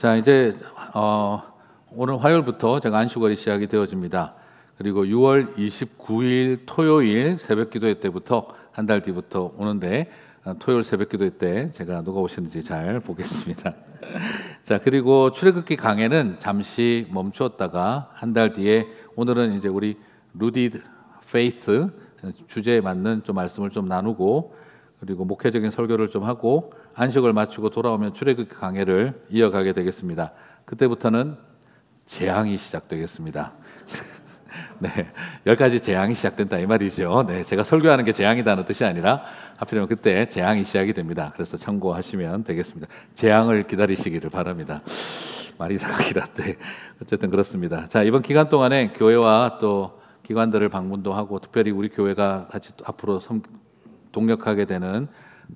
자, 이제 어, 오늘 화요일부터 제가 안수거리 시작이 되어집니다. 그리고 6월 29일 토요일 새벽 기도회 때부터 한 달 뒤부터 오는데 어, 토요일 새벽 기도회 때 제가 누가 오시는지 잘 보겠습니다. 자, 그리고 출애굽기 강해는 잠시 멈추었다가 한 달 뒤에 오늘은 이제 우리 루디 페이스 주제에 맞는 좀 말씀을 좀 나누고 그리고 목회적인 설교를 좀 하고 안식을 마치고 돌아오면 출애굽 강해를 이어가게 되겠습니다. 그때부터는 재앙이 시작되겠습니다. 네, 열 가지 재앙이 시작된다 이 말이죠. 네, 제가 설교하는 게 재앙이다는 뜻이 아니라 하필이면 그때 재앙이 시작이 됩니다. 그래서 참고하시면 되겠습니다. 재앙을 기다리시기를 바랍니다. 말이 상하기라데 어쨌든 그렇습니다. 자 이번 기간 동안에 교회와 또 기관들을 방문도 하고 특별히 우리 교회가 같이 앞으로 성, 동력하게 되는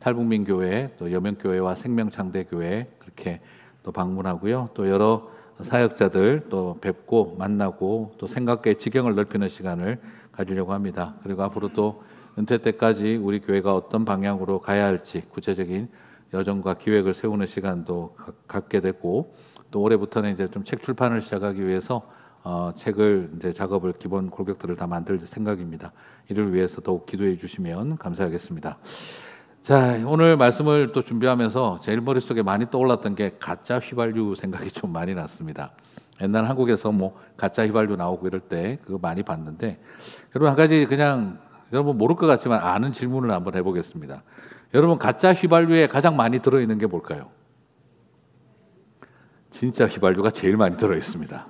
탈북민교회, 또 여명교회와 생명장대교회 그렇게 또 방문하고요. 또 여러 사역자들 또 뵙고 만나고 또 생각의 지경을 넓히는 시간을 가지려고 합니다. 그리고 앞으로 또 은퇴 때까지 우리 교회가 어떤 방향으로 가야 할지 구체적인 여정과 기획을 세우는 시간도 갖게 됐고 또 올해부터는 이제 좀 책 출판을 시작하기 위해서 어, 책을 이제 작업을 기본 골격들을 다 만들 생각입니다. 이를 위해서 더욱 기도해 주시면 감사하겠습니다. 자, 오늘 말씀을 또 준비하면서 제일 머릿속에 많이 떠올랐던 게 가짜 휘발유 생각이 좀 많이 났습니다. 옛날 한국에서 뭐 가짜 휘발유 나오고 이럴 때 그거 많이 봤는데 여러분 한 가지 그냥 여러분 모를 것 같지만 아는 질문을 한번 해보겠습니다. 여러분 가짜 휘발유에 가장 많이 들어있는 게 뭘까요? 진짜 휘발유가 제일 많이 들어있습니다.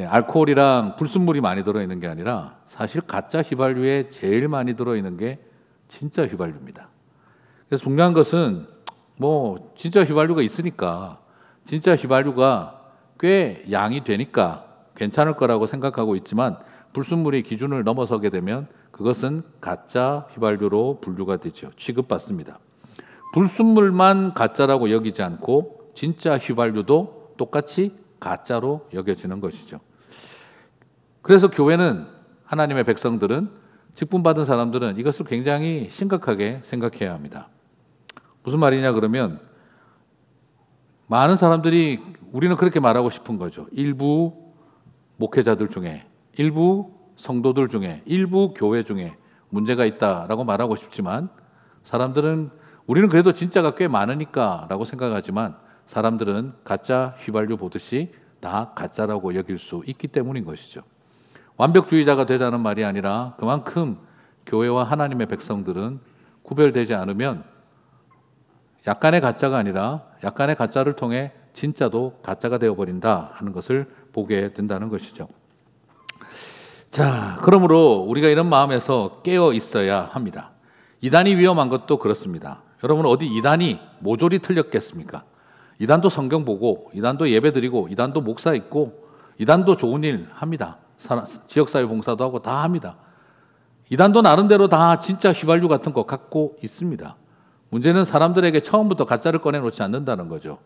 예, 알코올이랑 불순물이 많이 들어있는 게 아니라 사실 가짜 휘발유에 제일 많이 들어있는 게 진짜 휘발유입니다. 그래서 중요한 것은 뭐 진짜 휘발유가 있으니까 진짜 휘발유가 꽤 양이 되니까 괜찮을 거라고 생각하고 있지만 불순물의 기준을 넘어서게 되면 그것은 가짜 휘발유로 분류가 되죠. 취급받습니다. 불순물만 가짜라고 여기지 않고 진짜 휘발유도 똑같이 가짜로 여겨지는 것이죠. 그래서 교회는 하나님의 백성들은 직분받은 사람들은 이것을 굉장히 심각하게 생각해야 합니다. 무슨 말이냐 그러면 많은 사람들이 우리는 그렇게 말하고 싶은 거죠. 일부 목회자들 중에, 일부 성도들 중에, 일부 교회 중에 문제가 있다라고 말하고 싶지만 사람들은 우리는 그래도 진짜가 꽤 많으니까라고 생각하지만 사람들은 가짜 휘발유 보듯이 다 가짜라고 여길 수 있기 때문인 것이죠. 완벽주의자가 되자는 말이 아니라 그만큼 교회와 하나님의 백성들은 구별되지 않으면 약간의 가짜가 아니라 약간의 가짜를 통해 진짜도 가짜가 되어버린다 하는 것을 보게 된다는 것이죠. 자, 그러므로 우리가 이런 마음에서 깨어 있어야 합니다. 이단이 위험한 것도 그렇습니다. 여러분 어디 이단이 모조리 틀렸겠습니까? 이단도 성경 보고, 이단도 예배 드리고, 이단도 목사 있고, 이단도 좋은 일 합니다. 지역사회 봉사도 하고 다 합니다. 이단도 나름대로 다 진짜 휘발유 같은 것 갖고 있습니다. 문제는 사람들에게 처음부터 가짜를 꺼내놓지 않는다는 거죠.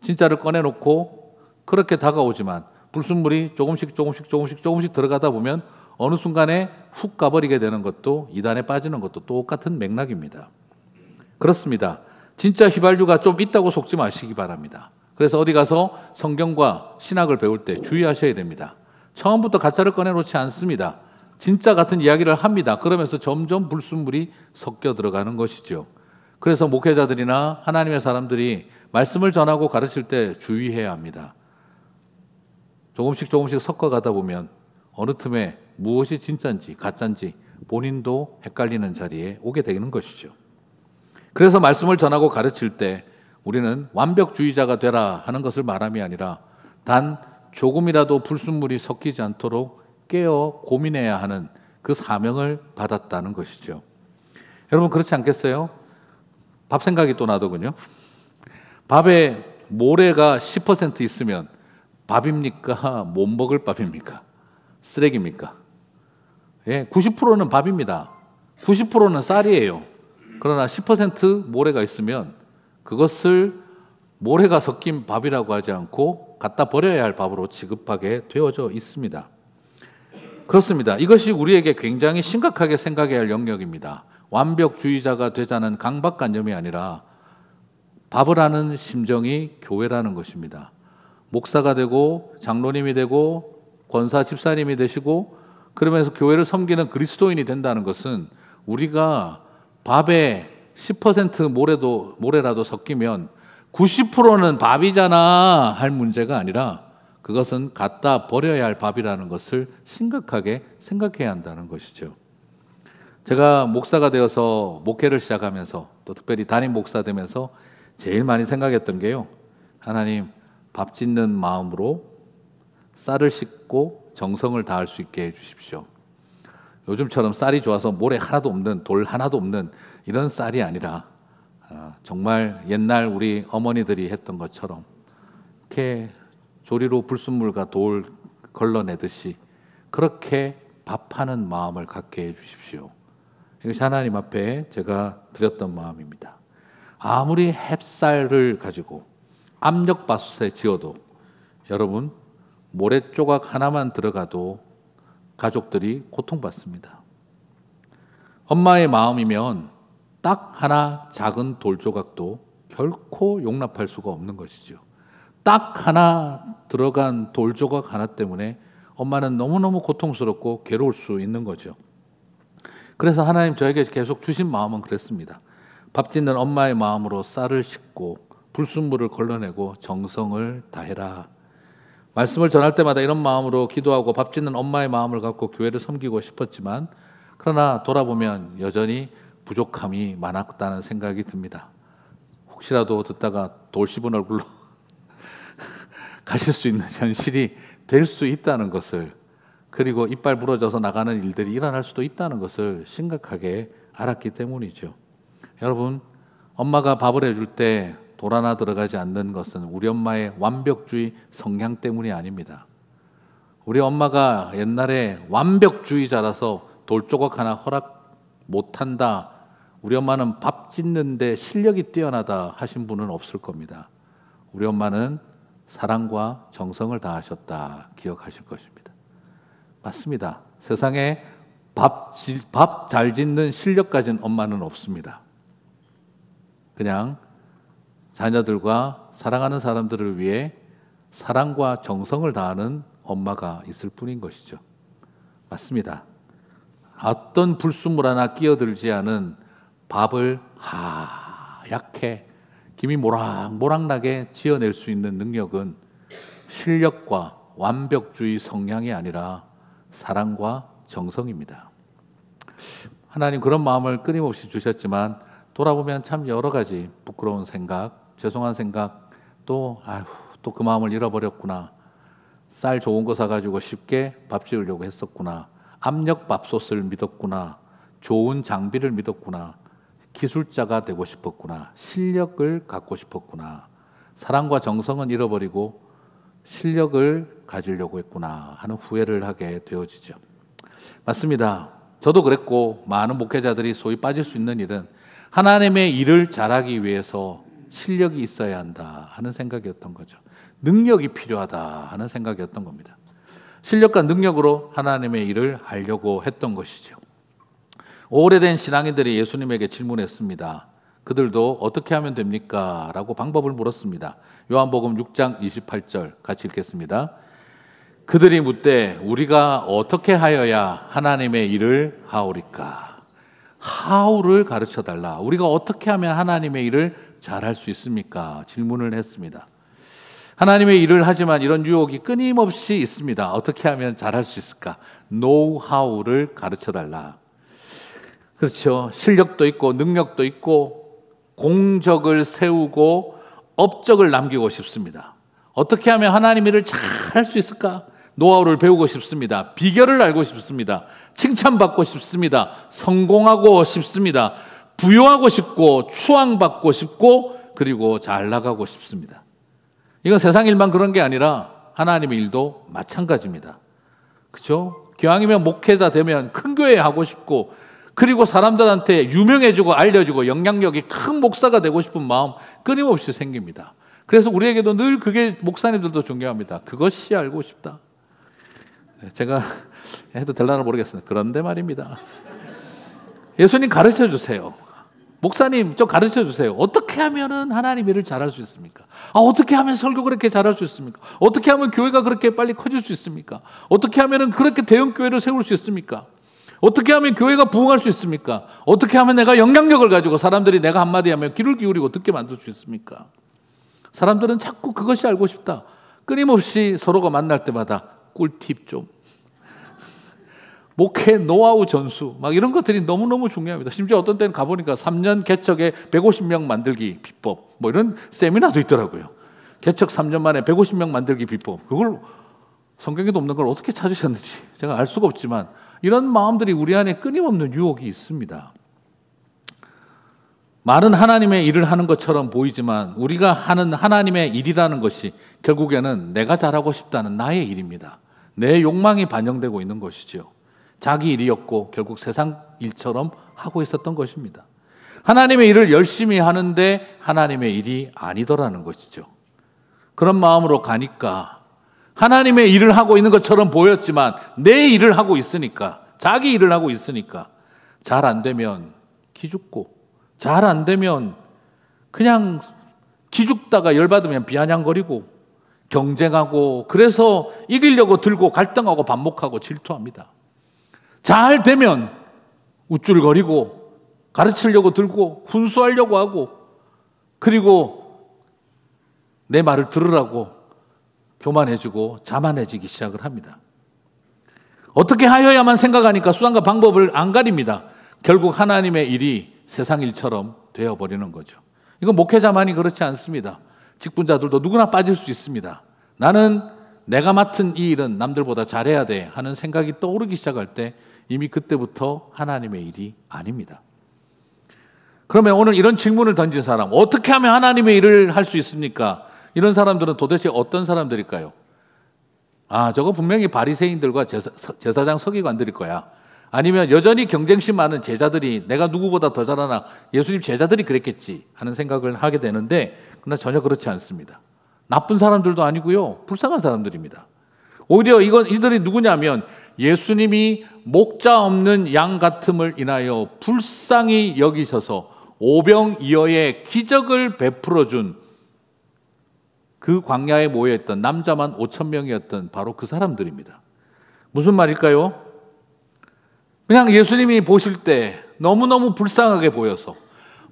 진짜를 꺼내놓고 그렇게 다가오지만 불순물이 조금씩 조금씩 조금씩 조금씩 들어가다 보면 어느 순간에 훅 가버리게 되는 것도 이단에 빠지는 것도 똑같은 맥락입니다. 그렇습니다. 진짜 휘발유가 좀 있다고 속지 마시기 바랍니다. 그래서 어디 가서 성경과 신학을 배울 때 주의하셔야 됩니다. 처음부터 가짜를 꺼내놓지 않습니다. 진짜 같은 이야기를 합니다. 그러면서 점점 불순물이 섞여 들어가는 것이죠. 그래서 목회자들이나 하나님의 사람들이 말씀을 전하고 가르칠 때 주의해야 합니다. 조금씩 조금씩 섞어가다 보면 어느 틈에 무엇이 진짠지 가짠지 본인도 헷갈리는 자리에 오게 되는 것이죠. 그래서 말씀을 전하고 가르칠 때 우리는 완벽주의자가 되라 하는 것을 말함이 아니라 단 조금이라도 불순물이 섞이지 않도록 깨어 고민해야 하는 그 사명을 받았다는 것이죠. 여러분 그렇지 않겠어요? 밥 생각이 또 나더군요. 밥에 모래가 10% 있으면 밥입니까? 못 먹을 밥입니까? 쓰레기입니까? 예, 90%는 밥입니다. 90%는 쌀이에요. 그러나 10% 모래가 있으면 그것을 모래가 섞인 밥이라고 하지 않고 갖다 버려야 할 밥으로 지급하게 되어져 있습니다. 그렇습니다. 이것이 우리에게 굉장히 심각하게 생각해야 할 영역입니다. 완벽주의자가 되자는 강박관념이 아니라 밥을 하는 심정이 교회라는 것입니다. 목사가 되고 장로님이 되고 권사 집사님이 되시고 그러면서 교회를 섬기는 그리스도인이 된다는 것은 우리가 밥에 10% 모래도 모래라도 섞이면 90%는 밥이잖아 할 문제가 아니라 그것은 갖다 버려야 할 밥이라는 것을 심각하게 생각해야 한다는 것이죠. 제가 목사가 되어서 목회를 시작하면서 또 특별히 담임 목사 되면서 제일 많이 생각했던 게요. 하나님 밥 짓는 마음으로 쌀을 씻고 정성을 다할 수 있게 해 주십시오. 요즘처럼 쌀이 좋아서 모래 하나도 없는 돌 하나도 없는 이런 쌀이 아니라 아, 정말 옛날 우리 어머니들이 했던 것처럼 이렇게 조리로 불순물과 돌 걸러내듯이 그렇게 밥하는 마음을 갖게 해 주십시오. 이것이 하나님 앞에 제가 드렸던 마음입니다. 아무리 햅쌀을 가지고 압력바에 지어도 여러분 모래 조각 하나만 들어가도 가족들이 고통받습니다. 엄마의 마음이면 딱 하나 작은 돌 조각도 결코 용납할 수가 없는 것이죠. 딱 하나 들어간 돌 조각 하나 때문에 엄마는 너무너무 고통스럽고 괴로울 수 있는 거죠. 그래서 하나님 저에게 계속 주신 마음은 그랬습니다. 밥 짓는 엄마의 마음으로 쌀을 씻고 불순물을 걸러내고 정성을 다해라. 말씀을 전할 때마다 이런 마음으로 기도하고 밥 짓는 엄마의 마음을 갖고 교회를 섬기고 싶었지만 그러나 돌아보면 여전히 부족함이 많았다는 생각이 듭니다. 혹시라도 듣다가 돌씹은 얼굴로 가실 수 있는 현실이 될 수 있다는 것을 그리고 이빨 부러져서 나가는 일들이 일어날 수도 있다는 것을 심각하게 알았기 때문이죠. 여러분, 엄마가 밥을 해줄 때 돌아나 들어가지 않는 것은 우리 엄마의 완벽주의 성향 때문이 아닙니다. 우리 엄마가 옛날에 완벽주의자라서 돌조각 하나 허락 못한다. 우리 엄마는 밥 짓는데 실력이 뛰어나다 하신 분은 없을 겁니다. 우리 엄마는 사랑과 정성을 다하셨다 기억하실 것입니다. 맞습니다. 세상에 밥 잘 짓는 실력 가진 엄마는 없습니다. 그냥 자녀들과 사랑하는 사람들을 위해 사랑과 정성을 다하는 엄마가 있을 뿐인 것이죠. 맞습니다. 어떤 불순물 하나 끼어들지 않은 밥을 하얗게 김이 모락모락나게 지어낼 수 있는 능력은 실력과 완벽주의 성향이 아니라 사랑과 정성입니다. 하나님 그런 마음을 끊임없이 주셨지만 돌아보면 참 여러 가지 부끄러운 생각, 죄송한 생각, 또 아휴 또 그 마음을 잃어버렸구나. 쌀 좋은 거 사가지고 쉽게 밥 지으려고 했었구나. 압력 밥솥을 믿었구나. 좋은 장비를 믿었구나. 기술자가 되고 싶었구나. 실력을 갖고 싶었구나. 사랑과 정성은 잃어버리고 실력을 가지려고 했구나 하는 후회를 하게 되어지죠. 맞습니다. 저도 그랬고 많은 목회자들이 소위 빠질 수 있는 일은 하나님의 일을 잘하기 위해서 실력이 있어야 한다 하는 생각이었던 거죠. 능력이 필요하다 하는 생각이었던 겁니다. 실력과 능력으로 하나님의 일을 하려고 했던 것이죠. 오래된 신앙인들이 예수님에게 질문했습니다. 그들도 어떻게 하면 됩니까? 라고 방법을 물었습니다. 요한복음 6장 28절 같이 읽겠습니다. 그들이 묻되 우리가 어떻게 하여야 하나님의 일을 하오리까? 하우를 가르쳐 달라. 우리가 어떻게 하면 하나님의 일을 잘할 수 있습니까? 질문을 했습니다. 하나님의 일을 하지만 이런 유혹이 끊임없이 있습니다. 어떻게 하면 잘할 수 있을까? 노하우를 가르쳐 달라. 그렇죠. 실력도 있고 능력도 있고 공적을 세우고 업적을 남기고 싶습니다. 어떻게 하면 하나님 일을 잘 할 수 있을까? 노하우를 배우고 싶습니다. 비결을 알고 싶습니다. 칭찬받고 싶습니다. 성공하고 싶습니다. 부여하고 싶고 추앙받고 싶고 그리고 잘 나가고 싶습니다. 이건 세상 일만 그런 게 아니라 하나님의 일도 마찬가지입니다. 그렇죠? 기왕이면 목회자 되면 큰 교회 하고 싶고 그리고 사람들한테 유명해지고 알려지고 영향력이 큰 목사가 되고 싶은 마음 끊임없이 생깁니다. 그래서 우리에게도 늘 그게 목사님들도 중요합니다. 그것이 알고 싶다. 네, 제가 해도 될라나 모르겠습니다. 그런데 말입니다. 예수님 가르쳐 주세요. 목사님 좀 가르쳐 주세요. 어떻게 하면은 하나님 일을 잘할 수 있습니까? 아 어떻게 하면 설교 그렇게 잘할 수 있습니까? 어떻게 하면 교회가 그렇게 빨리 커질 수 있습니까? 어떻게 하면은 그렇게 대형 교회를 세울 수 있습니까? 어떻게 하면 교회가 부흥할 수 있습니까? 어떻게 하면 내가 영향력을 가지고 사람들이 내가 한마디 하면 귀를 기울이고 듣게 만들 수 있습니까? 사람들은 자꾸 그것이 알고 싶다. 끊임없이 서로가 만날 때마다 꿀팁 좀. 목회 노하우 전수. 막 이런 것들이 너무너무 중요합니다. 심지어 어떤 때는 가보니까 3년 개척에 150명 만들기 비법. 뭐 이런 세미나도 있더라고요. 개척 3년 만에 150명 만들기 비법. 그걸 성경에도 없는 걸 어떻게 찾으셨는지 제가 알 수가 없지만 이런 마음들이 우리 안에 끊임없는 유혹이 있습니다. 말은 하나님의 일을 하는 것처럼 보이지만 우리가 하는 하나님의 일이라는 것이 결국에는 내가 잘하고 싶다는 나의 일입니다. 내 욕망이 반영되고 있는 것이지 자기 일이었고 결국 세상 일처럼 하고 있었던 것입니다. 하나님의 일을 열심히 하는데 하나님의 일이 아니더라는 것이죠. 그런 마음으로 가니까 하나님의 일을 하고 있는 것처럼 보였지만 내 일을 하고 있으니까 자기 일을 하고 있으니까 잘 안 되면 기죽고 잘 안 되면 그냥 기죽다가 열받으면 비아냥거리고 경쟁하고 그래서 이기려고 들고 갈등하고 반복하고 질투합니다. 잘 되면 우쭐거리고 가르치려고 들고 훈수하려고 하고 그리고 내 말을 들으라고 교만해지고 자만해지기 시작을 합니다. 어떻게 하여야만 생각하니까 수단과 방법을 안 가립니다. 결국 하나님의 일이 세상 일처럼 되어버리는 거죠. 이건 목회자만이 그렇지 않습니다. 직분자들도 누구나 빠질 수 있습니다. 나는 내가 맡은 이 일은 남들보다 잘해야 돼 하는 생각이 떠오르기 시작할 때 이미 그때부터 하나님의 일이 아닙니다. 그러면 오늘 이런 질문을 던진 사람, 어떻게 하면 하나님의 일을 할 수 있습니까? 이런 사람들은 도대체 어떤 사람들일까요? 아, 저거 분명히 바리새인들과 제사, 제사장 서기관들일 거야. 아니면 여전히 경쟁심 많은 제자들이 내가 누구보다 더 잘하나 예수님 제자들이 그랬겠지 하는 생각을 하게 되는데 그러나 전혀 그렇지 않습니다. 나쁜 사람들도 아니고요. 불쌍한 사람들입니다. 오히려 이건 이들이 누구냐면 예수님이 목자 없는 양 같음을 인하여 불쌍히 여기셔서 오병이어의 기적을 베풀어 준그 광야에 모여있던 남자만 5천 명이었던 바로 그 사람들입니다. 무슨 말일까요? 그냥 예수님이 보실 때 너무너무 불쌍하게 보여서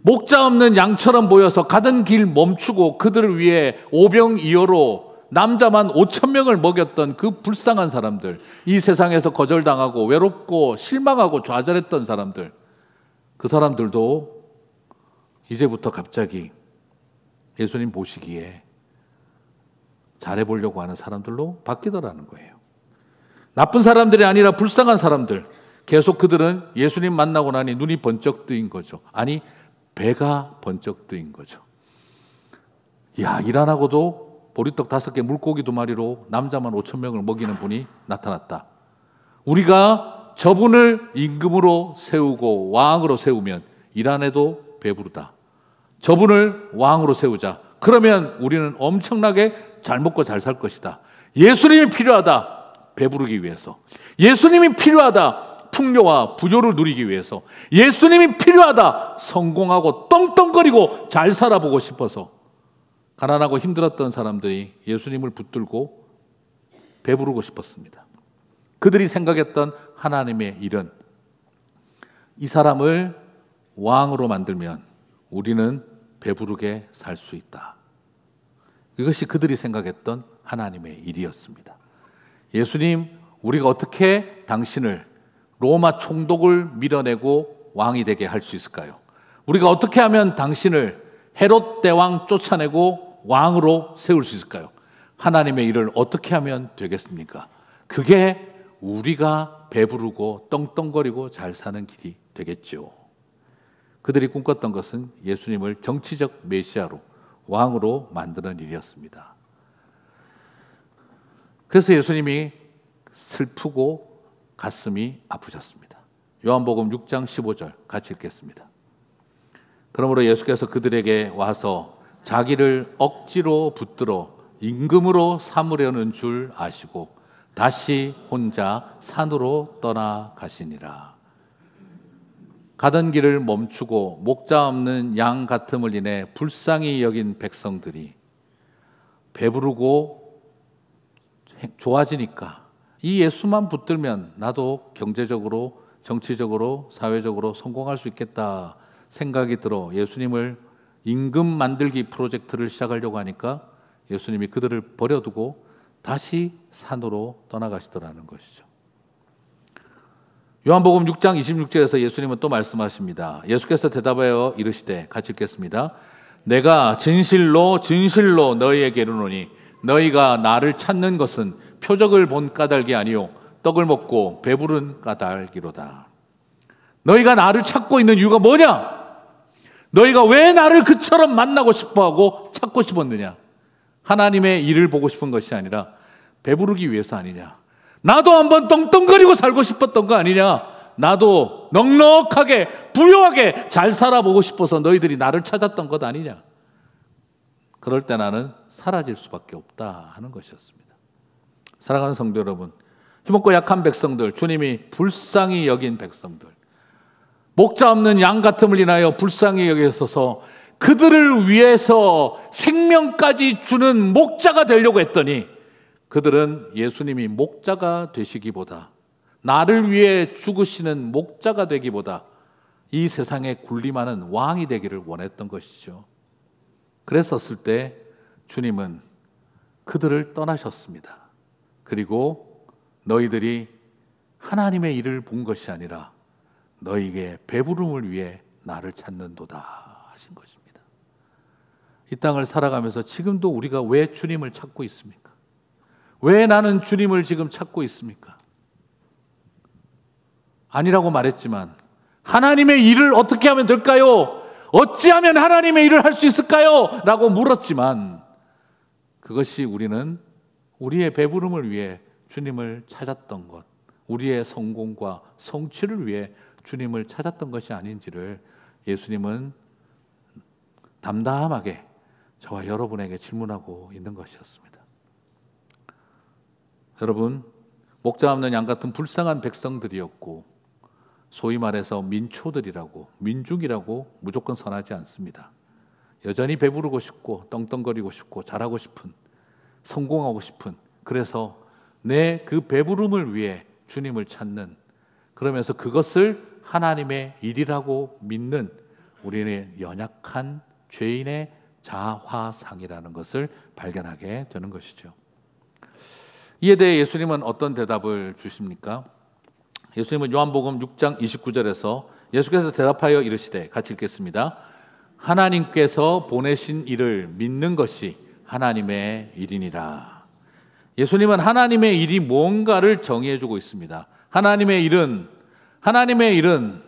목자 없는 양처럼 보여서 가던 길 멈추고 그들을 위해 오병이어로 남자만 5천 명을 먹였던 그 불쌍한 사람들, 이 세상에서 거절당하고 외롭고 실망하고 좌절했던 사람들, 그 사람들도 이제부터 갑자기 예수님 보시기에 잘해보려고 하는 사람들로 바뀌더라는 거예요. 나쁜 사람들이 아니라 불쌍한 사람들. 계속 그들은 예수님 만나고 나니 눈이 번쩍 뜨인 거죠. 아니, 배가 번쩍 뜨인 거죠. 야, 일안 하고도 보리떡 다섯 개 물고기 두 마리로 남자만 5천 명을 먹이는 분이 나타났다. 우리가 저분을 임금으로 세우고 왕으로 세우면 일안 해도 배부르다. 저분을 왕으로 세우자. 그러면 우리는 엄청나게 잘 먹고 잘 살 것이다. 예수님이 필요하다. 배부르기 위해서. 예수님이 필요하다. 풍요와 부요를 누리기 위해서. 예수님이 필요하다. 성공하고 떵떵거리고 잘 살아보고 싶어서. 가난하고 힘들었던 사람들이 예수님을 붙들고 배부르고 싶었습니다. 그들이 생각했던 하나님의 일은 이 사람을 왕으로 만들면 우리는 배부르게 살 수 있다. 그것이 그들이 생각했던 하나님의 일이었습니다. 예수님, 우리가 어떻게 당신을 로마 총독을 밀어내고 왕이 되게 할 수 있을까요? 우리가 어떻게 하면 당신을 헤롯 대왕 쫓아내고 왕으로 세울 수 있을까요? 하나님의 일을 어떻게 하면 되겠습니까? 그게 우리가 배부르고 떵떵거리고 잘 사는 길이 되겠죠. 그들이 꿈꿨던 것은 예수님을 정치적 메시아로 왕으로 만드는 일이었습니다. 그래서 예수님이 슬프고 가슴이 아프셨습니다. 요한복음 6장 15절 같이 읽겠습니다. 그러므로 예수께서 그들에게 와서 자기를 억지로 붙들어 임금으로 삼으려는 줄 아시고 다시 혼자 산으로 떠나가시니라. 가던 길을 멈추고 목자 없는 양 같음을 인해 불쌍히 여긴 백성들이 배부르고 좋아지니까 이 예수만 붙들면 나도 경제적으로, 정치적으로, 사회적으로 성공할 수 있겠다 생각이 들어 예수님을 임금 만들기 프로젝트를 시작하려고 하니까 예수님이 그들을 버려두고 다시 산으로 떠나가시더라는 것이죠. 요한복음 6장 26절에서 예수님은 또 말씀하십니다. 예수께서 대답하여 이르시되 같이 읽겠습니다. 내가 진실로 진실로 너희에게 이르노니 너희가 나를 찾는 것은 표적을 본 까닭이 아니요 떡을 먹고 배부른 까닭이로다. 너희가 나를 찾고 있는 이유가 뭐냐? 너희가 왜 나를 그처럼 만나고 싶어하고 찾고 싶었느냐? 하나님의 일을 보고 싶은 것이 아니라 배부르기 위해서 아니냐? 나도 한번 떵떵거리고 살고 싶었던 거 아니냐? 나도 넉넉하게, 부유하게 잘 살아보고 싶어서 너희들이 나를 찾았던 것 아니냐? 그럴 때 나는 사라질 수밖에 없다 하는 것이었습니다. 사랑하는 성도 여러분, 힘없고 약한 백성들, 주님이 불쌍히 여긴 백성들, 목자 없는 양 같음을 인하여 불쌍히 여기서서 그들을 위해서 생명까지 주는 목자가 되려고 했더니 그들은 예수님이 목자가 되시기보다 나를 위해 죽으시는 목자가 되기보다 이 세상에 군림하는 왕이 되기를 원했던 것이죠. 그랬었을 때 주님은 그들을 떠나셨습니다. 그리고 너희들이 하나님의 일을 본 것이 아니라 너희에게 배부름을 위해 나를 찾는도다 하신 것입니다. 이 땅을 살아가면서 지금도 우리가 왜 주님을 찾고 있습니까? 왜 나는 주님을 지금 찾고 있습니까? 아니라고 말했지만 하나님의 일을 어떻게 하면 될까요? 어찌하면 하나님의 일을 할 수 있을까요? 라고 물었지만 그것이 우리는 우리의 배부름을 위해 주님을 찾았던 것, 우리의 성공과 성취를 위해 주님을 찾았던 것이 아닌지를 예수님은 담담하게 저와 여러분에게 질문하고 있는 것이었습니다. 여러분, 목자 없는 양 같은 불쌍한 백성들이었고, 소위 말해서 민초들이라고, 민중이라고 무조건 선하지 않습니다. 여전히 배부르고 싶고, 떵떵거리고 싶고, 잘하고 싶은, 성공하고 싶은, 그래서 내 그 배부름을 위해 주님을 찾는, 그러면서 그것을 하나님의 일이라고 믿는 우리의 연약한 죄인의 자화상이라는 것을 발견하게 되는 것이죠. 이에 대해 예수님은 어떤 대답을 주십니까? 예수님은 요한복음 6장 29절에서 예수께서 대답하여 이르시되 같이 읽겠습니다. 하나님께서 보내신 일을 믿는 것이 하나님의 일이니라. 예수님은 하나님의 일이 뭔가를 정의해 주고 있습니다. 하나님의 일은 하나님의 일은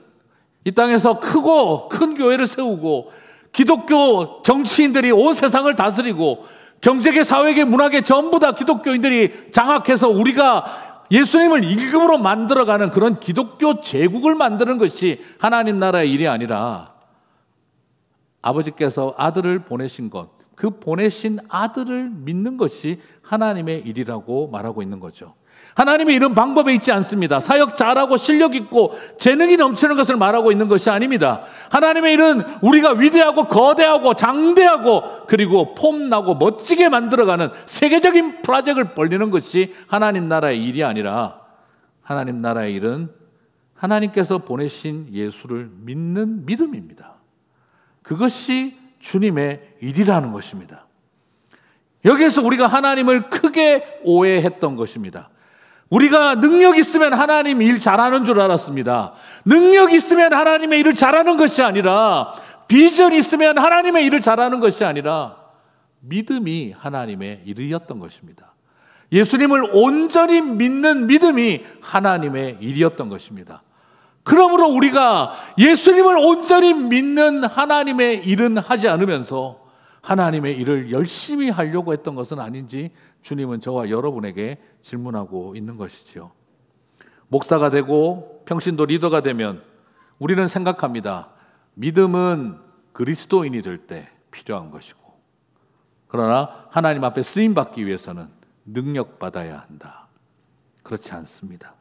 이 땅에서 크고 큰 교회를 세우고 기독교 정치인들이 온 세상을 다스리고 경제계, 사회계, 문학계 전부 다 기독교인들이 장악해서 우리가 예수님을 임금으로 만들어가는 그런 기독교 제국을 만드는 것이 하나님 나라의 일이 아니라 아버지께서 아들을 보내신 것, 그 보내신 아들을 믿는 것이 하나님의 일이라고 말하고 있는 거죠. 하나님의 이런 방법에 있지 않습니다. 사역 잘하고 실력 있고 재능이 넘치는 것을 말하고 있는 것이 아닙니다. 하나님의 일은 우리가 위대하고 거대하고 장대하고 그리고 폼나고 멋지게 만들어가는 세계적인 프로젝트를 벌리는 것이 하나님 나라의 일이 아니라 하나님 나라의 일은 하나님께서 보내신 예수를 믿는 믿음입니다. 그것이 주님의 일이라는 것입니다. 여기에서 우리가 하나님을 크게 오해했던 것입니다. 우리가 능력 있으면 하나님 일 잘하는 줄 알았습니다. 능력 있으면 하나님의 일을 잘하는 것이 아니라 비전 있으면 하나님의 일을 잘하는 것이 아니라 믿음이 하나님의 일이었던 것입니다. 예수님을 온전히 믿는 믿음이 하나님의 일이었던 것입니다. 그러므로 우리가 예수님을 온전히 믿는 하나님의 일은 하지 않으면서 하나님의 일을 열심히 하려고 했던 것은 아닌지 주님은 저와 여러분에게 질문하고 있는 것이지요. 목사가 되고 평신도 리더가 되면 우리는 생각합니다. 믿음은 그리스도인이 될 때 필요한 것이고, 그러나 하나님 앞에 쓰임 받기 위해서는 능력 받아야 한다. 그렇지 않습니다.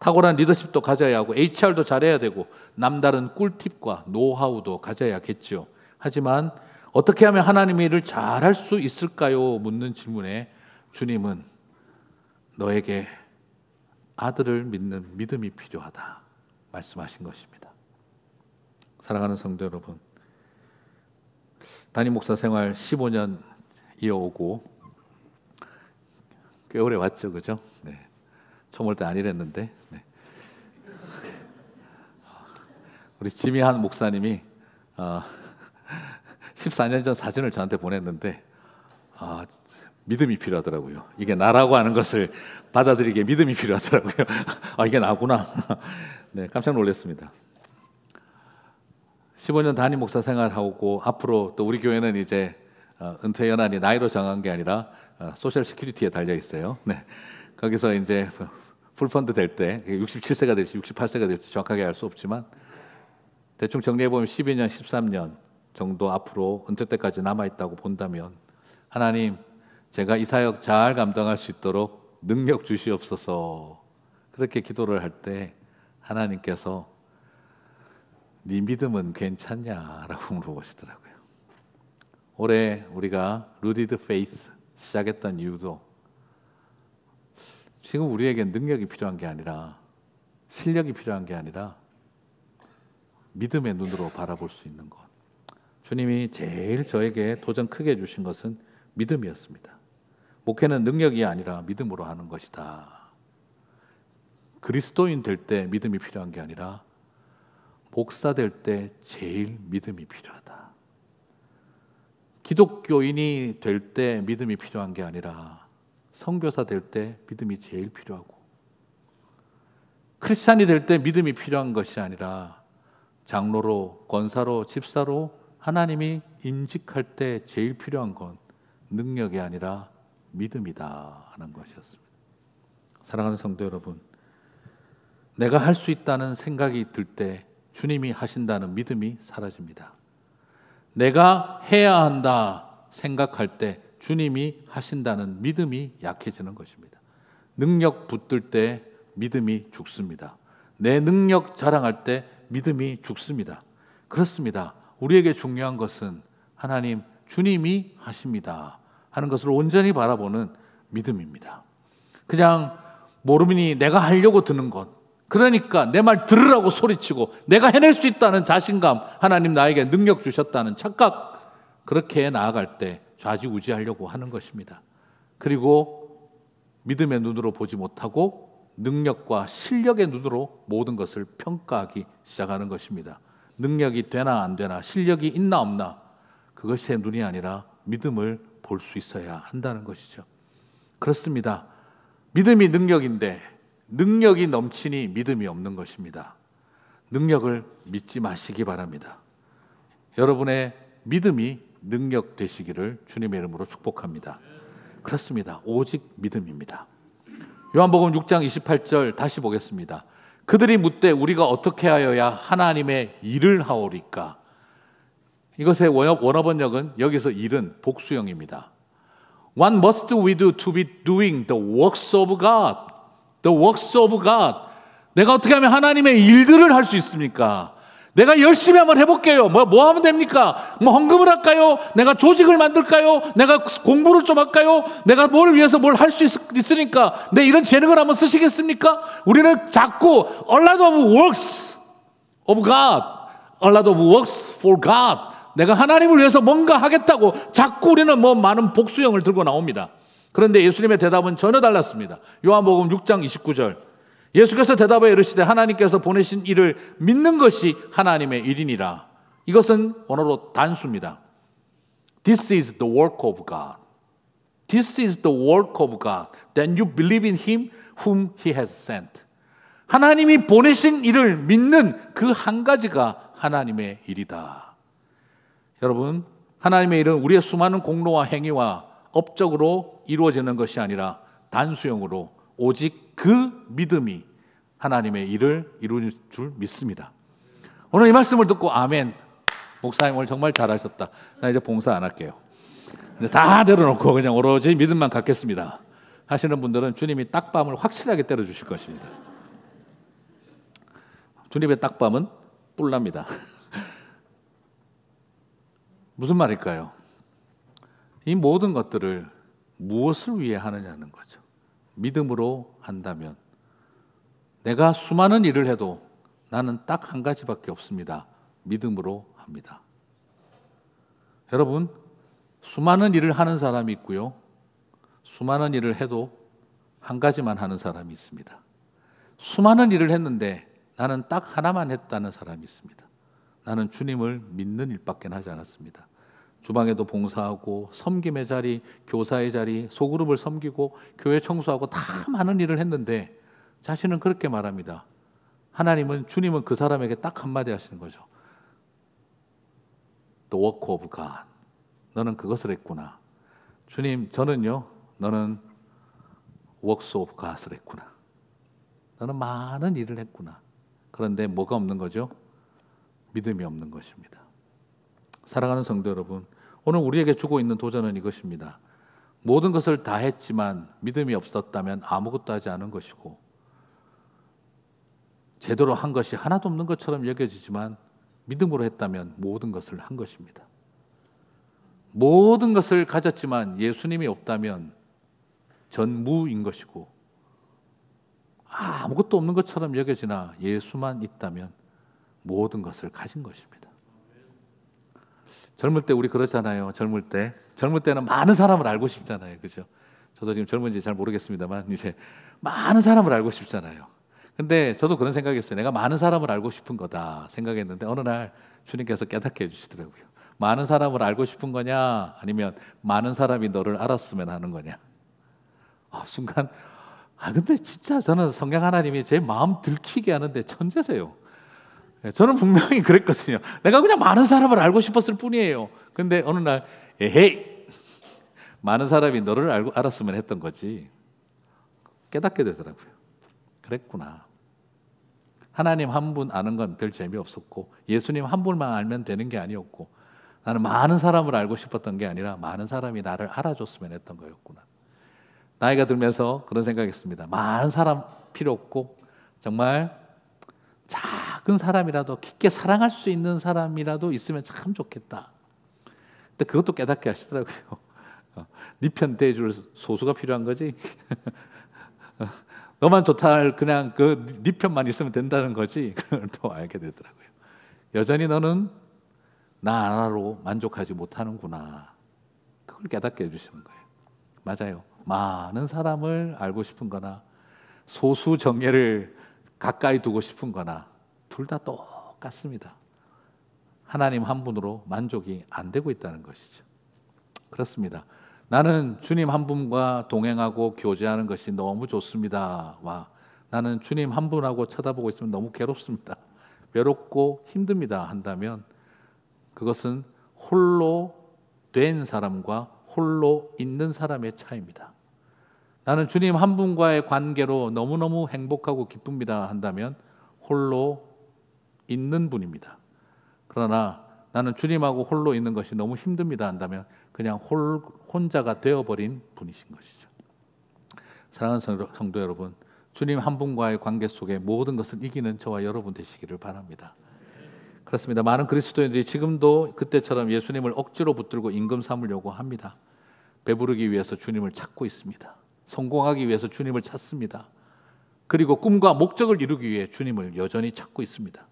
탁월한 리더십도 가져야 하고 HR도 잘해야 되고 남다른 꿀팁과 노하우도 가져야겠죠. 하지만 어떻게 하면 하나님의 일을 잘할 수 있을까요? 묻는 질문에 주님은 너에게 아들을 믿는 믿음이 필요하다 말씀하신 것입니다. 사랑하는 성도 여러분, 단임 목사 생활 15년 이어오고 꽤 오래 왔죠, 그죠? 네. 처음 때 아니랬는데 네. 우리 지미한 목사님이 어, 14년 전 사진을 저한테 보냈는데 어, 믿음이 필요하더라고요. 이게 나라고 하는 것을 받아들이기 믿음이 필요하더라고요. 아, 이게 나구나. 네, 깜짝 놀랐습니다. 15년 단임 목사 생활하고 앞으로 또 우리 교회는 이제 어, 은퇴 연한이 나이로 정한 게 아니라 어, 소셜 시큐리티에 달려 있어요. 네. 거기서 이제 풀펀드 될때 67세가 될지 68세가 될지 정확하게 알 수 없지만 대충 정리해 보면 12년, 13년 정도 앞으로 은퇴 때까지 남아 있다고 본다면 하나님 제가 이 사역 잘 감당할 수 있도록 능력 주시옵소서. 그렇게 기도를 할 때 하나님께서 네 믿음은 괜찮냐라고 물어보시더라고요. 올해 우리가 루디드 페이스 시작했던 이유도 지금 우리에게 능력이 필요한 게 아니라 실력이 필요한 게 아니라 믿음의 눈으로 바라볼 수 있는 것. 주님이 제일 저에게 도전 크게 주신 것은 믿음이었습니다. 목회는 능력이 아니라 믿음으로 하는 것이다. 그리스도인 될 때 믿음이 필요한 게 아니라 목사 될 때 제일 믿음이 필요하다. 기독교인이 될 때 믿음이 필요한 게 아니라 선교사 될 때 믿음이 제일 필요하고 크리스찬이 될 때 믿음이 필요한 것이 아니라 장로로 권사로 집사로 하나님이 임직할 때 제일 필요한 건 능력이 아니라 믿음이다 하는 것이었습니다. 사랑하는 성도 여러분, 내가 할 수 있다는 생각이 들 때 주님이 하신다는 믿음이 사라집니다. 내가 해야 한다 생각할 때 주님이 하신다는 믿음이 약해지는 것입니다. 능력 붙들 때 믿음이 죽습니다. 내 능력 자랑할 때 믿음이 죽습니다. 그렇습니다. 우리에게 중요한 것은 하나님 주님이 하십니다. 하는 것을 온전히 바라보는 믿음입니다. 그냥 모르니 내가 하려고 드는 것. 그러니까 내 말 들으라고 소리치고 내가 해낼 수 있다는 자신감, 하나님 나에게 능력 주셨다는 착각, 그렇게 나아갈 때 좌지우지하려고 하는 것입니다. 그리고 믿음의 눈으로 보지 못하고 능력과 실력의 눈으로 모든 것을 평가하기 시작하는 것입니다. 능력이 되나 안 되나, 실력이 있나 없나, 그것의 눈이 아니라 믿음을 볼수 있어야 한다는 것이죠. 그렇습니다. 믿음이 능력인데 능력이 넘치니 믿음이 없는 것입니다. 능력을 믿지 마시기 바랍니다. 여러분의 믿음이 능력 되시기를 주님의 이름으로 축복합니다. 그렇습니다. 오직 믿음입니다. 요한복음 6장 28절 다시 보겠습니다. 그들이 묻되 우리가 어떻게 하여야 하나님의 일을 하오리까? 이것의 원역, 어 번역은 여기서 일은 복수형입니다. What must we do to be doing the works of God? The works of God. 내가 어떻게 하면 하나님의 일들을 할 수 있습니까? 내가 열심히 한번 해볼게요. 뭐, 뭐 하면 됩니까? 뭐 헌금을 할까요? 내가 조직을 만들까요? 내가 공부를 좀 할까요? 내가 뭘 위해서 뭘 할 수 있으니까 내 이런 재능을 한번 쓰시겠습니까? 우리는 자꾸 a lot of works of God, a lot of works for God. 내가 하나님을 위해서 뭔가 하겠다고 자꾸 우리는 뭐 많은 복수형을 들고 나옵니다. 그런데 예수님의 대답은 전혀 달랐습니다. 요한복음 6장 29절. 예수께서 대답하여 이르시되 하나님께서 보내신 일을 믿는 것이 하나님의 일이니라. 이것은 언어로 단수입니다. This is the work of God. This is the work of God. Then you believe in him whom he has sent. 하나님이 보내신 일을 믿는 그 한 가지가 하나님의 일이다. 여러분, 하나님의 일은 우리의 수많은 공로와 행위와 업적으로 이루어지는 것이 아니라 단수형으로 오직 그 믿음이 하나님의 일을 이루는 줄 믿습니다. 오늘 이 말씀을 듣고 아멘. 목사님 오늘 정말 잘하셨다. 나 이제 봉사 안 할게요. 다 내려놓고 그냥 오로지 믿음만 갖겠습니다. 하시는 분들은 주님이 딱밤을 확실하게 때려 주실 것입니다. 주님의 딱밤은 뿔납니다. 무슨 말일까요? 이 모든 것들을 무엇을 위해 하느냐는 거죠. 믿음으로 한다면 내가 수많은 일을 해도 나는 딱 한 가지밖에 없습니다. 믿음으로 합니다. 여러분, 수많은 일을 하는 사람이 있고요. 수많은 일을 해도 한 가지만 하는 사람이 있습니다. 수많은 일을 했는데 나는 딱 하나만 했다는 사람이 있습니다. 나는 주님을 믿는 일밖에 하지 않았습니다. 주방에도 봉사하고 섬김의 자리, 교사의 자리, 소그룹을 섬기고 교회 청소하고 다 많은 일을 했는데 자신은 그렇게 말합니다. 하나님은 주님은 그 사람에게 딱 한마디 하시는 거죠. The work of God. 너는 그것을 했구나. 주님, 저는요. 너는 works of God을 했구나. 너는 많은 일을 했구나. 그런데 뭐가 없는 거죠? 믿음이 없는 것입니다. 사랑하는 성도 여러분, 오늘 우리에게 주고 있는 도전은 이것입니다. 모든 것을 다 했지만 믿음이 없었다면 아무것도 하지 않은 것이고 제대로 한 것이 하나도 없는 것처럼 여겨지지만 믿음으로 했다면 모든 것을 한 것입니다. 모든 것을 가졌지만 예수님이 없다면 전무인 것이고 아무것도 없는 것처럼 여겨지나 예수만 있다면 모든 것을 가진 것입니다. 젊을 때 우리 그렇잖아요. 젊을 때 젊을 때는 많은 사람을 알고 싶잖아요. 그죠? 저도 지금 젊은지 잘 모르겠습니다만 이제 많은 사람을 알고 싶잖아요. 근데 저도 그런 생각했어요. 내가 많은 사람을 알고 싶은 거다 생각했는데 어느 날 주님께서 깨닫게 해주시더라고요. 많은 사람을 알고 싶은 거냐 아니면 많은 사람이 너를 알았으면 하는 거냐. 아, 순간 아 근데 진짜 저는 성령 하나님이 제 마음 들키게 하는데 천재세요. 예, 저는 분명히 그랬거든요. 내가 그냥 많은 사람을 알고 싶었을 뿐이에요. 근데 어느 날, 에헤이! 예, 많은 사람이 너를 알고 알았으면 했던 거지. 깨닫게 되더라고요. 그랬구나. 하나님 한 분 아는 건 별 재미없었고, 예수님 한 분만 알면 되는 게 아니었고, 나는 많은 사람을 알고 싶었던 게 아니라 많은 사람이 나를 알아줬으면 했던 거였구나. 나이가 들면서 그런 생각했습니다. 많은 사람 필요 없고, 정말 작은 사람이라도 깊게 사랑할 수 있는 사람이라도 있으면 참 좋겠다. 근데 그것도 깨닫게 하시더라고요. 어, 네편 대줄 소수가 필요한 거지. 어, 너만 좋다 그냥 그네 편만 있으면 된다는 거지. 그걸 또 알게 되더라고요. 여전히 너는 나 하나로 만족하지 못하는구나. 그걸 깨닫게 해주시는 거예요. 맞아요. 많은 사람을 알고 싶은 거나 소수 정예를 가까이 두고 싶은 거나 둘 다 똑같습니다. 하나님 한 분으로 만족이 안 되고 있다는 것이죠. 그렇습니다. 나는 주님 한 분과 동행하고 교제하는 것이 너무 좋습니다. 와, 나는 주님 한 분하고 쳐다보고 있으면 너무 괴롭습니다. 외롭고 힘듭니다. 한다면 그것은 홀로 된 사람과 홀로 있는 사람의 차이입니다. 나는 주님 한 분과의 관계로 너무너무 행복하고 기쁩니다 한다면 홀로 있는 분입니다. 그러나 나는 주님하고 홀로 있는 것이 너무 힘듭니다 한다면 그냥 홀, 혼자가 되어버린 분이신 것이죠. 사랑하는 성도 여러분, 주님 한 분과의 관계 속에 모든 것을 이기는 저와 여러분 되시기를 바랍니다. 그렇습니다. 많은 그리스도인들이 지금도 그때처럼 예수님을 억지로 붙들고 임금 삼으려고 합니다. 배부르기 위해서 주님을 찾고 있습니다. 성공하기 위해서 주님을 찾습니다. 그리고 꿈과 목적을 이루기 위해 주님을 여전히 찾고 있습니다.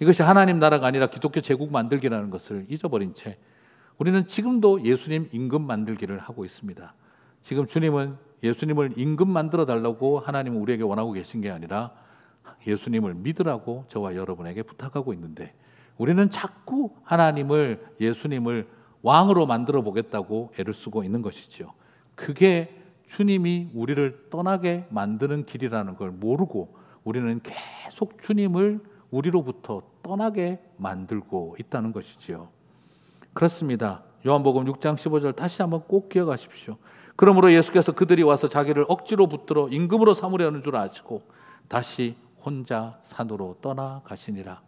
이것이 하나님 나라가 아니라 기독교 제국 만들기라는 것을 잊어버린 채 우리는 지금도 예수님 임금 만들기를 하고 있습니다. 지금 주님은 예수님을 임금 만들어 달라고 하나님은 우리에게 원하고 계신 게 아니라 예수님을 믿으라고 저와 여러분에게 부탁하고 있는데 우리는 자꾸 하나님을 예수님을 왕으로 만들어 보겠다고 애를 쓰고 있는 것이지요. 그게 주님이 우리를 떠나게 만드는 길이라는 걸 모르고 우리는 계속 주님을 우리로부터 떠나게 만들고 있다는 것이지요. 그렇습니다. 요한복음 6장 15절 다시 한번 꼭 기억하십시오. 그러므로 예수께서 그들이 와서 자기를 억지로 붙들어 임금으로 삼으려는 줄 아시고 다시 혼자 산으로 떠나가시니라.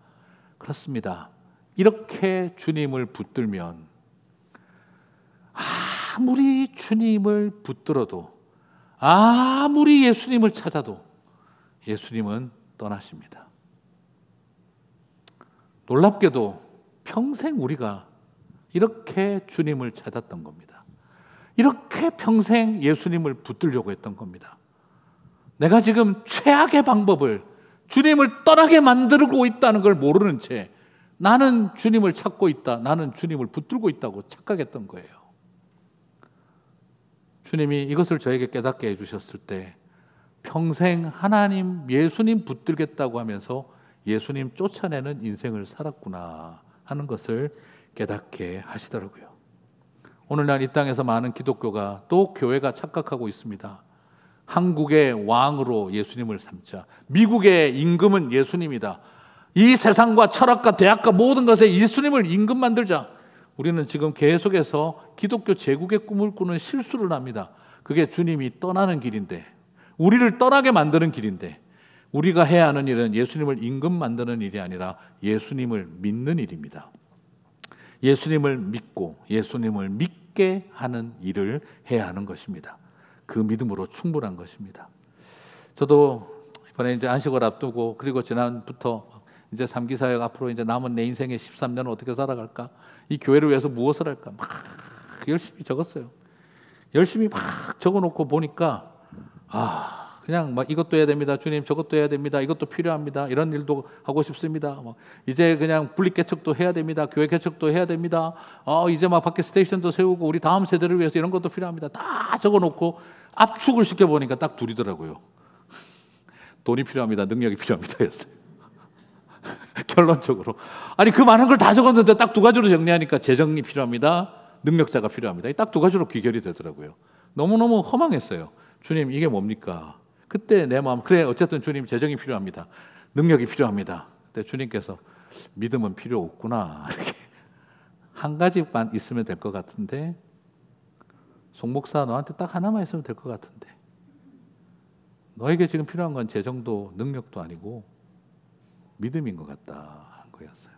그렇습니다. 이렇게 주님을 붙들면 아, 아무리 주님을 붙들어도 아무리 예수님을 찾아도 예수님은 떠나십니다. 놀랍게도 평생 우리가 이렇게 주님을 찾았던 겁니다. 이렇게 평생 예수님을 붙들려고 했던 겁니다. 내가 지금 최악의 방법을 주님을 떠나게 만들고 있다는 걸 모르는 채 나는 주님을 찾고 있다. 나는 주님을 붙들고 있다고 착각했던 거예요. 주님이 이것을 저에게 깨닫게 해주셨을 때 평생 하나님, 예수님 붙들겠다고 하면서 예수님 쫓아내는 인생을 살았구나 하는 것을 깨닫게 하시더라고요. 오늘날 이 땅에서 많은 기독교가 또 교회가 착각하고 있습니다. 한국의 왕으로 예수님을 삼자. 미국의 임금은 예수님이다. 이 세상과 철학과 대학과 모든 것에 예수님을 임금 만들자. 우리는 지금 계속해서 기독교 제국의 꿈을 꾸는 실수를 합니다. 그게 주님이 떠나는 길인데, 우리를 떠나게 만드는 길인데, 우리가 해야 하는 일은 예수님을 임금 만드는 일이 아니라 예수님을 믿는 일입니다. 예수님을 믿고 예수님을 믿게 하는 일을 해야 하는 것입니다. 그 믿음으로 충분한 것입니다. 저도 이번에 이제 안식을 앞두고 그리고 지난부터 이제 삼기 사역 앞으로 이제 남은 내 인생의 13년을 어떻게 살아갈까? 이 교회를 위해서 무엇을 할까 막 열심히 적었어요. 열심히 막 적어놓고 보니까 아 그냥 막 이것도 해야 됩니다. 주님 저것도 해야 됩니다. 이것도 필요합니다. 이런 일도 하고 싶습니다. 뭐 이제 그냥 분리 개척도 해야 됩니다. 교회 개척도 해야 됩니다. 어 이제 막 밖에 스테이션도 세우고 우리 다음 세대를 위해서 이런 것도 필요합니다. 다 적어놓고 압축을 시켜 보니까 딱 둘이더라고요. 돈이 필요합니다. 능력이 필요합니다. 였어요. 결론적으로. 아니, 그 많은 걸 다 적었는데 딱 두 가지로 정리하니까 재정이 필요합니다. 능력자가 필요합니다. 딱 두 가지로 귀결이 되더라고요. 너무너무 허망했어요. 주님, 이게 뭡니까? 그때 내 마음, 그래, 어쨌든 주님 재정이 필요합니다. 능력이 필요합니다. 그때 주님께서 믿음은 필요 없구나. 이렇게 한 가지만 있으면 될 것 같은데, 송 목사 너한테 딱 하나만 있으면 될 것 같은데, 너에게 지금 필요한 건 재정도 능력도 아니고 믿음인 것 같다 한 거였어요.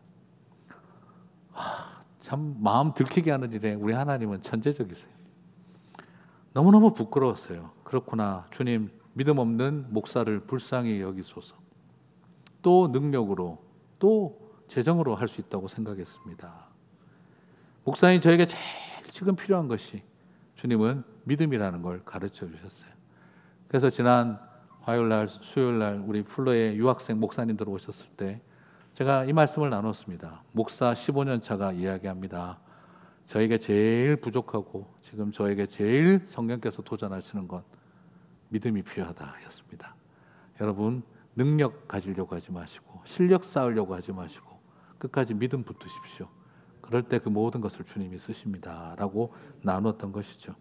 하, 참 마음 들키게 하는 일에 우리 하나님은 천재적이세요. 너무너무 부끄러웠어요. 그렇구나 주님 믿음 없는 목사를 불쌍히 여기소서. 또 능력으로 또 재정으로 할 수 있다고 생각했습니다. 목사님 저에게 제일 지금 필요한 것이 주님은 믿음이라는 걸 가르쳐 주셨어요. 그래서 지난 화요일 날, 수요일 날 우리 플로의 유학생 목사님들 오셨을 때 제가 이 말씀을 나눴습니다. 목사 15년 차가 이야기합니다. 저에게 제일 부족하고 지금 저에게 제일 성령께서 도전하시는 건 믿음이 필요하다였습니다. 여러분 능력 가지려고 하지 마시고 실력 쌓으려고 하지 마시고 끝까지 믿음 붙드십시오. 그럴 때 그 모든 것을 주님이 쓰십니다라고 나눴던 것이죠.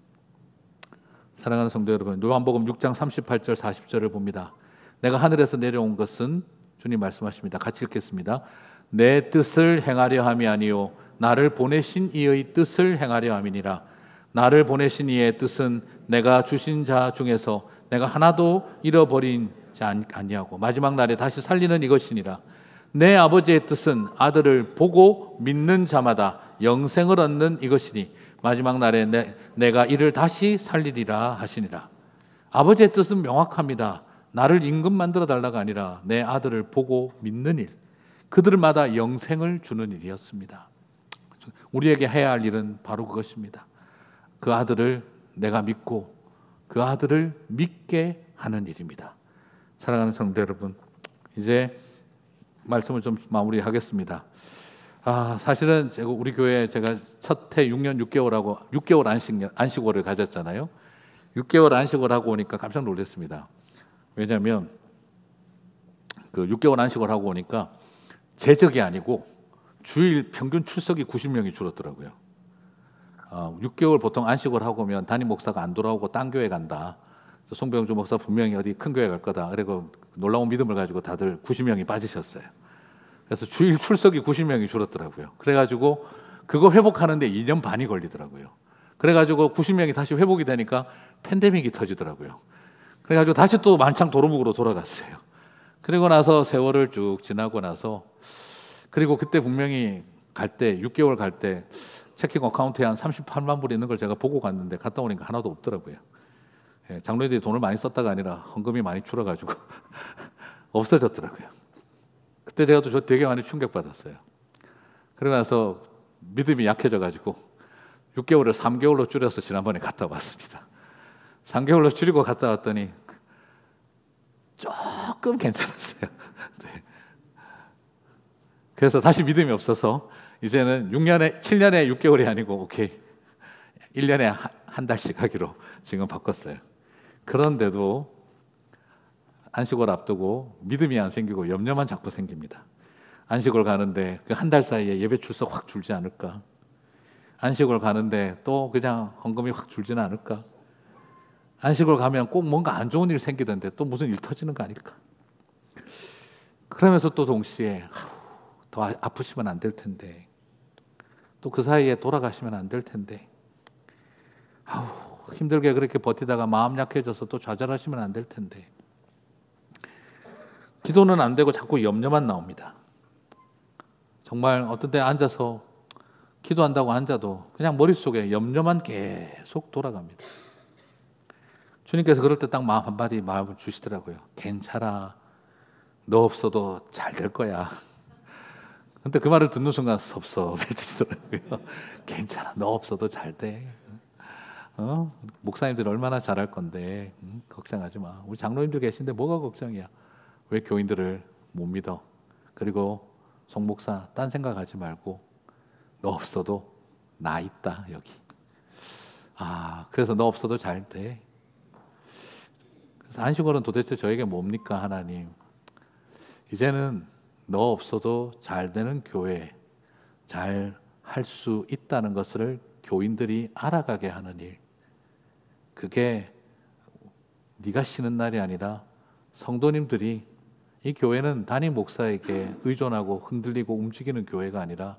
사랑하는 성도 여러분, 요한복음 6장 38절 40절을 봅니다. 내가 하늘에서 내려온 것은 주님 말씀하십니다. 같이 읽겠습니다. 내 뜻을 행하려 함이 아니요 나를 보내신 이의 뜻을 행하려 함이니라. 나를 보내신 이의 뜻은 내가 주신 자 중에서 내가 하나도 잃어버린 자 아니하고 마지막 날에 다시 살리는 이것이니라. 내 아버지의 뜻은 아들을 보고 믿는 자마다 영생을 얻는 이것이니 마지막 날에 내, 내가 이를 다시 살리리라 하시니라. 아버지의 뜻은 명확합니다. 나를 임금 만들어 달라가 아니라 내 아들을 보고 믿는 일. 그들마다 영생을 주는 일이었습니다. 우리에게 해야 할 일은 바로 그것입니다. 그 아들을 내가 믿고 그 아들을 믿게 하는 일입니다. 사랑하는 성도 여러분, 이제 말씀을 좀 마무리하겠습니다. 아, 사실은 제가 우리 교회 제가 첫 해 6년 6개월하고 6개월 안식 안식월을 가졌잖아요. 6개월 안식을 하고 오니까 깜짝 놀랐습니다. 왜냐하면 그 6개월 안식을 하고 오니까 재적이 아니고 주일 평균 출석이 90명이 줄었더라고요. 어, 아, 6개월 보통 안식을 하고 오면 담임 목사가 안 돌아오고 딴 교회 간다. 송병주 목사 분명히 어디 큰 교회 갈 거다. 그리고 놀라운 믿음을 가지고 다들 90명이 빠지셨어요. 그래서 주일 출석이 90명이 줄었더라고요. 그래가지고 그거 회복하는데 2년 반이 걸리더라고요. 그래가지고 90명이 다시 회복이 되니까 팬데믹이 터지더라고요. 그래가지고 다시 또 만창 도로묵으로 돌아갔어요. 그리고 나서 세월을 쭉 지나고 나서 그리고 그때 분명히 갈 때 6개월 갈 때 체킹 어카운트에 한 38만 불 있는 걸 제가 보고 갔는데 갔다 오니까 하나도 없더라고요. 예, 장로님들이 돈을 많이 썼다가 아니라 헌금이 많이 줄어가지고 없어졌더라고요. 근데 제가 또 되게 많이 충격받았어요. 그러고 나서 믿음이 약해져 가지고 6개월을 3개월로 줄여서 지난번에 갔다 왔습니다. 3개월로 줄이고 갔다 왔더니 조금 괜찮았어요. 네. 그래서 다시 믿음이 없어서 이제는 6년에 7년에 6개월이 아니고 오케이 1년에 한 달씩 하기로 지금 바꿨어요. 그런데도 안식월 앞두고 믿음이 안 생기고 염려만 자꾸 생깁니다. 안식월 가는데 그한달 사이에 예배 출석 확 줄지 않을까? 안식월 가는데 또 그냥 헌금이 확 줄지는 않을까? 안식월 가면 꼭 뭔가 안 좋은 일 생기던데 또 무슨 일 터지는 거 아닐까? 그러면서 또 동시에 더 아프시면 안 될 텐데 또 그 사이에 돌아가시면 안 될 텐데 아우 힘들게 그렇게 버티다가 마음 약해져서 또 좌절하시면 안 될 텐데 기도는 안 되고 자꾸 염려만 나옵니다. 정말 어떤 때 앉아서 기도한다고 앉아도 그냥 머릿속에 염려만 계속 돌아갑니다. 주님께서 그럴 때 딱 마음 한마디 마음을 주시더라고요. 괜찮아. 너 없어도 잘 될 거야. 근데 그 말을 듣는 순간 섭섭해지더라고요. 괜찮아. 너 없어도 잘 돼. 어? 목사님들 얼마나 잘할 건데 음, 걱정하지 마. 우리 장로님들 계신데 뭐가 걱정이야? 왜 교인들을 못 믿어? 그리고 송 목사 딴 생각하지 말고 너 없어도 나 있다 여기. 아 그래서 너 없어도 잘 돼. 그래서 안식월은 도대체 저에게 뭡니까 하나님? 이제는 너 없어도 잘 되는 교회, 잘 할 수 있다는 것을 교인들이 알아가게 하는 일. 그게 네가 쉬는 날이 아니라 성도님들이 이 교회는 단임 목사에게 의존하고 흔들리고 움직이는 교회가 아니라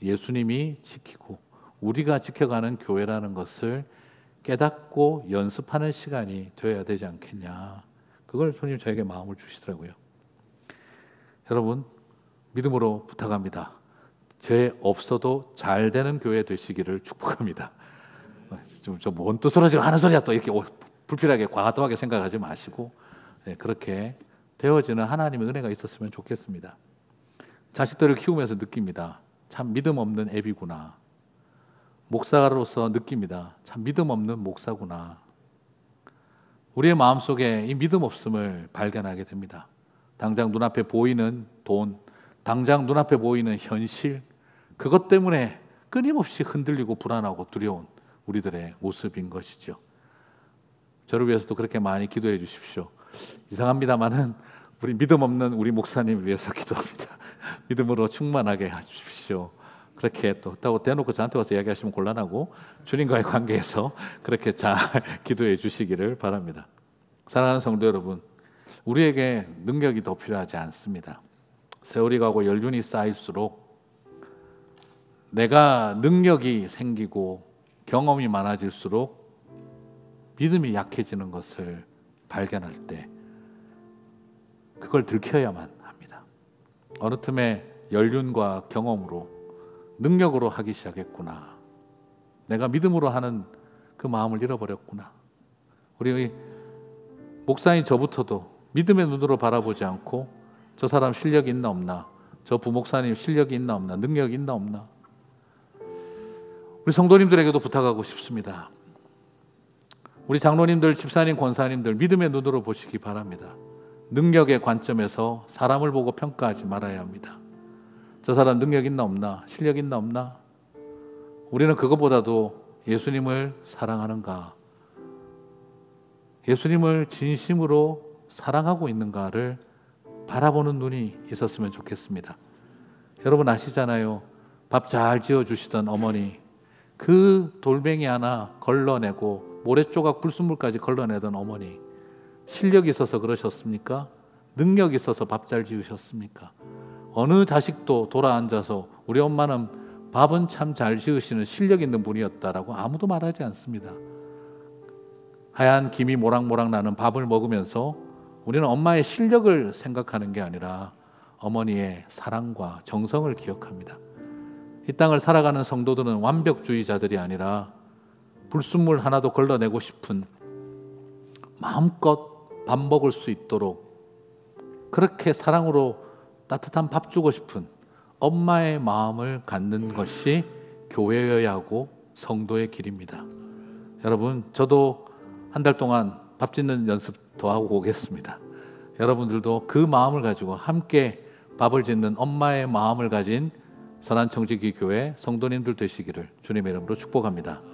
예수님이 지키고 우리가 지켜가는 교회라는 것을 깨닫고 연습하는 시간이 되어야 되지 않겠냐. 그걸 손님 저에게 마음을 주시더라고요. 여러분, 믿음으로 부탁합니다. 제 없어도 잘 되는 교회 되시기를 축복합니다. 좀저뭔 뜻으로 지금 하는 소리야 또 이렇게 불필요하게 과도하게 생각하지 마시고 네, 그렇게 되어지는 하나님의 은혜가 있었으면 좋겠습니다. 자식들을 키우면서 느낍니다. 참 믿음 없는 애비구나. 목사로서 느낍니다. 참 믿음 없는 목사구나. 우리의 마음속에 이 믿음 없음을 발견하게 됩니다. 당장 눈앞에 보이는 돈, 당장 눈앞에 보이는 현실, 그것 때문에 끊임없이 흔들리고 불안하고 두려운 우리들의 모습인 것이죠. 저를 위해서도 그렇게 많이 기도해 주십시오. 이상합니다만은 우리 믿음 없는 우리 목사님을 위해서 기도합니다. 믿음으로 충만하게 해십시오 그렇게 또 했다고 대놓고 저한테 와서 이야기하시면 곤란하고 주님과의 관계에서 그렇게 잘 기도해 주시기를 바랍니다. 사랑하는 성도 여러분, 우리에게 능력이 더 필요하지 않습니다. 세월이 가고 연륜이 쌓일수록 내가 능력이 생기고 경험이 많아질수록 믿음이 약해지는 것을 발견할 때 그걸 들켜야만 합니다. 어느 틈에 연륜과 경험으로 능력으로 하기 시작했구나. 내가 믿음으로 하는 그 마음을 잃어버렸구나. 우리 목사인 저부터도 믿음의 눈으로 바라보지 않고 저 사람 실력이 있나 없나, 저 부목사님 실력이 있나 없나, 능력이 있나 없나. 우리 성도님들에게도 부탁하고 싶습니다. 우리 장로님들, 집사님, 권사님들 믿음의 눈으로 보시기 바랍니다. 능력의 관점에서 사람을 보고 평가하지 말아야 합니다. 저 사람 능력 있나 없나? 실력 있나 없나? 우리는 그것보다도 예수님을 사랑하는가? 예수님을 진심으로 사랑하고 있는가를 바라보는 눈이 있었으면 좋겠습니다. 여러분 아시잖아요. 밥 잘 지어 주시던 어머니 그 돌멩이 하나 걸러내고 모래조각 불순물까지 걸러내던 어머니 실력이 있어서 그러셨습니까? 능력이 있어서 밥 잘 지으셨습니까? 어느 자식도 돌아앉아서 우리 엄마는 밥은 참 잘 지으시는 실력 있는 분이었다라고 아무도 말하지 않습니다. 하얀 김이 모락모락 나는 밥을 먹으면서 우리는 엄마의 실력을 생각하는 게 아니라 어머니의 사랑과 정성을 기억합니다. 이 땅을 살아가는 성도들은 완벽주의자들이 아니라 불순물 하나도 걸러내고 싶은 마음껏 밥 먹을 수 있도록 그렇게 사랑으로 따뜻한 밥 주고 싶은 엄마의 마음을 갖는 것이 교회여야 하고 성도의 길입니다. 여러분, 저도 한 달 동안 밥 짓는 연습 더 하고 오겠습니다. 여러분들도 그 마음을 가지고 함께 밥을 짓는 엄마의 마음을 가진 선한 청지기 교회 성도님들 되시기를 주님의 이름으로 축복합니다.